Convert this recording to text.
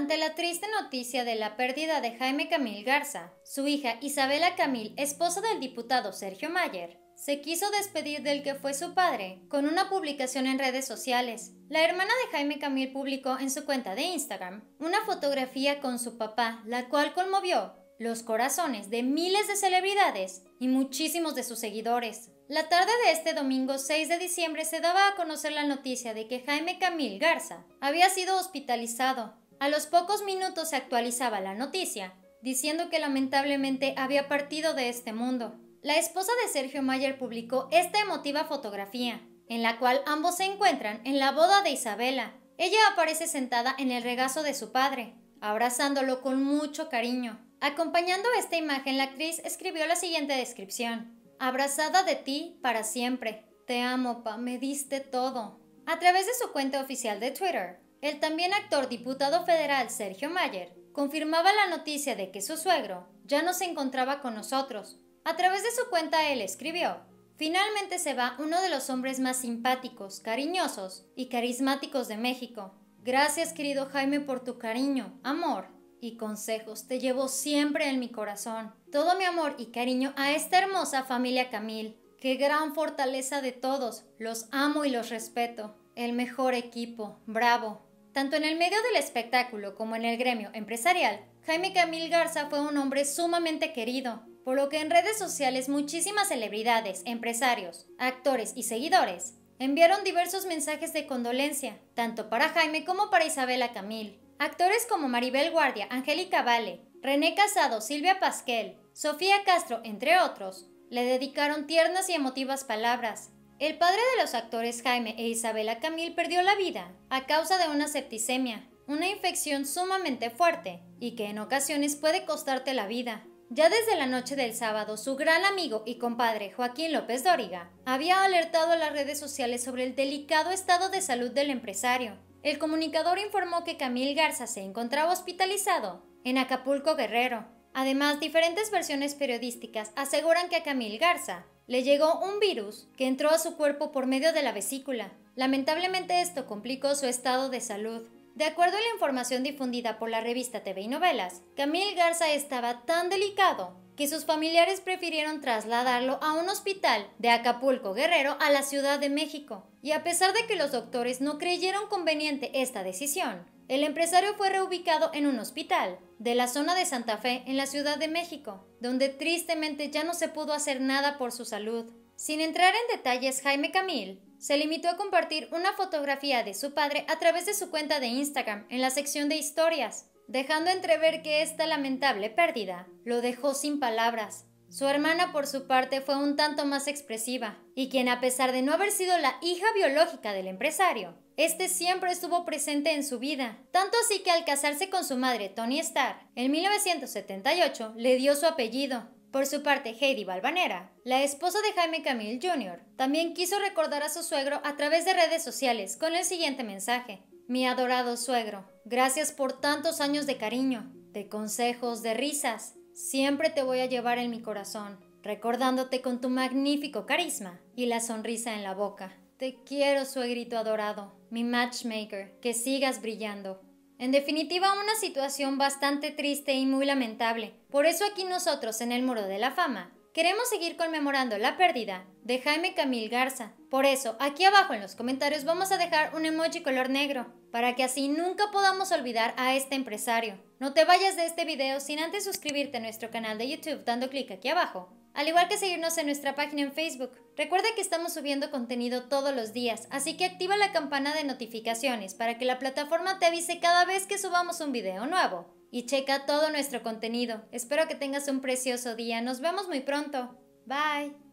Ante la triste noticia de la pérdida de Jaime Camil Garza, su hija Isabela Camil, esposa del diputado Sergio Mayer, se quiso despedir del que fue su padre con una publicación en redes sociales. La hermana de Jaime Camil publicó en su cuenta de Instagram una fotografía con su papá, la cual conmovió los corazones de miles de celebridades y muchísimos de sus seguidores. La tarde de este domingo 6 de diciembre se daba a conocer la noticia de que Jaime Camil Garza había sido hospitalizado a los pocos minutos se actualizaba la noticia, diciendo que lamentablemente había partido de este mundo. La esposa de Sergio Mayer publicó esta emotiva fotografía, en la cual ambos se encuentran en la boda de Isabela. Ella aparece sentada en el regazo de su padre, abrazándolo con mucho cariño. Acompañando esta imagen, la actriz escribió la siguiente descripción. Abrazada de ti para siempre. Te amo, pa, me diste todo. A través de su cuenta oficial de Twitter, el también actor diputado federal Sergio Mayer confirmaba la noticia de que su suegro ya no se encontraba con nosotros. A través de su cuenta él escribió, Finalmente se va uno de los hombres más simpáticos, cariñosos y carismáticos de México. Gracias querido Jaime por tu cariño, amor y consejos. Te llevo siempre en mi corazón. Todo mi amor y cariño a esta hermosa familia Camil. Qué gran fortaleza de todos. Los amo y los respeto. El mejor equipo. Bravo. Tanto en el medio del espectáculo como en el gremio empresarial, Jaime Camil Garza fue un hombre sumamente querido, por lo que en redes sociales muchísimas celebridades, empresarios, actores y seguidores enviaron diversos mensajes de condolencia, tanto para Jaime como para Isabela Camil. Actores como Maribel Guardia, Angélica Vale, René Casado, Silvia Pasquel, Sofía Castro, entre otros, le dedicaron tiernas y emotivas palabras, el padre de los actores Jaime e Isabela Camil perdió la vida a causa de una septicemia, una infección sumamente fuerte y que en ocasiones puede costarte la vida. Ya desde la noche del sábado, su gran amigo y compadre Joaquín López Dóriga había alertado a las redes sociales sobre el delicado estado de salud del empresario. El comunicador informó que Camil Garza se encontraba hospitalizado en Acapulco Guerrero. Además, diferentes versiones periodísticas aseguran que a Camil Garza le llegó un virus que entró a su cuerpo por medio de la vesícula. Lamentablemente esto complicó su estado de salud. De acuerdo a la información difundida por la revista TV y Novelas, Camil Garza estaba tan delicado que sus familiares prefirieron trasladarlo a un hospital de Acapulco Guerrero a la Ciudad de México. Y a pesar de que los doctores no creyeron conveniente esta decisión, el empresario fue reubicado en un hospital de la zona de Santa Fe en la Ciudad de México, donde tristemente ya no se pudo hacer nada por su salud. Sin entrar en detalles, Jaime Camil se limitó a compartir una fotografía de su padre a través de su cuenta de Instagram en la sección de historias, dejando entrever que esta lamentable pérdida lo dejó sin palabras su hermana, por su parte, fue un tanto más expresiva, y quien, a pesar de no haber sido la hija biológica del empresario, este siempre estuvo presente en su vida, tanto así que al casarse con su madre, Tony Starr, en 1978 le dio su apellido. Por su parte, Heidi Balvanera, la esposa de Jaime Camille Jr., también quiso recordar a su suegro a través de redes sociales con el siguiente mensaje. Mi adorado suegro, gracias por tantos años de cariño, de consejos, de risas, Siempre te voy a llevar en mi corazón, recordándote con tu magnífico carisma y la sonrisa en la boca. Te quiero, suegrito adorado, mi matchmaker, que sigas brillando. En definitiva, una situación bastante triste y muy lamentable. Por eso aquí nosotros en el Muro de la Fama Queremos seguir conmemorando la pérdida de Jaime Camil Garza. Por eso, aquí abajo en los comentarios vamos a dejar un emoji color negro, para que así nunca podamos olvidar a este empresario. No te vayas de este video sin antes suscribirte a nuestro canal de YouTube dando clic aquí abajo, al igual que seguirnos en nuestra página en Facebook. Recuerda que estamos subiendo contenido todos los días, así que activa la campana de notificaciones para que la plataforma te avise cada vez que subamos un video nuevo y checa todo nuestro contenido. Espero que tengas un precioso día. Nos vemos muy pronto. Bye.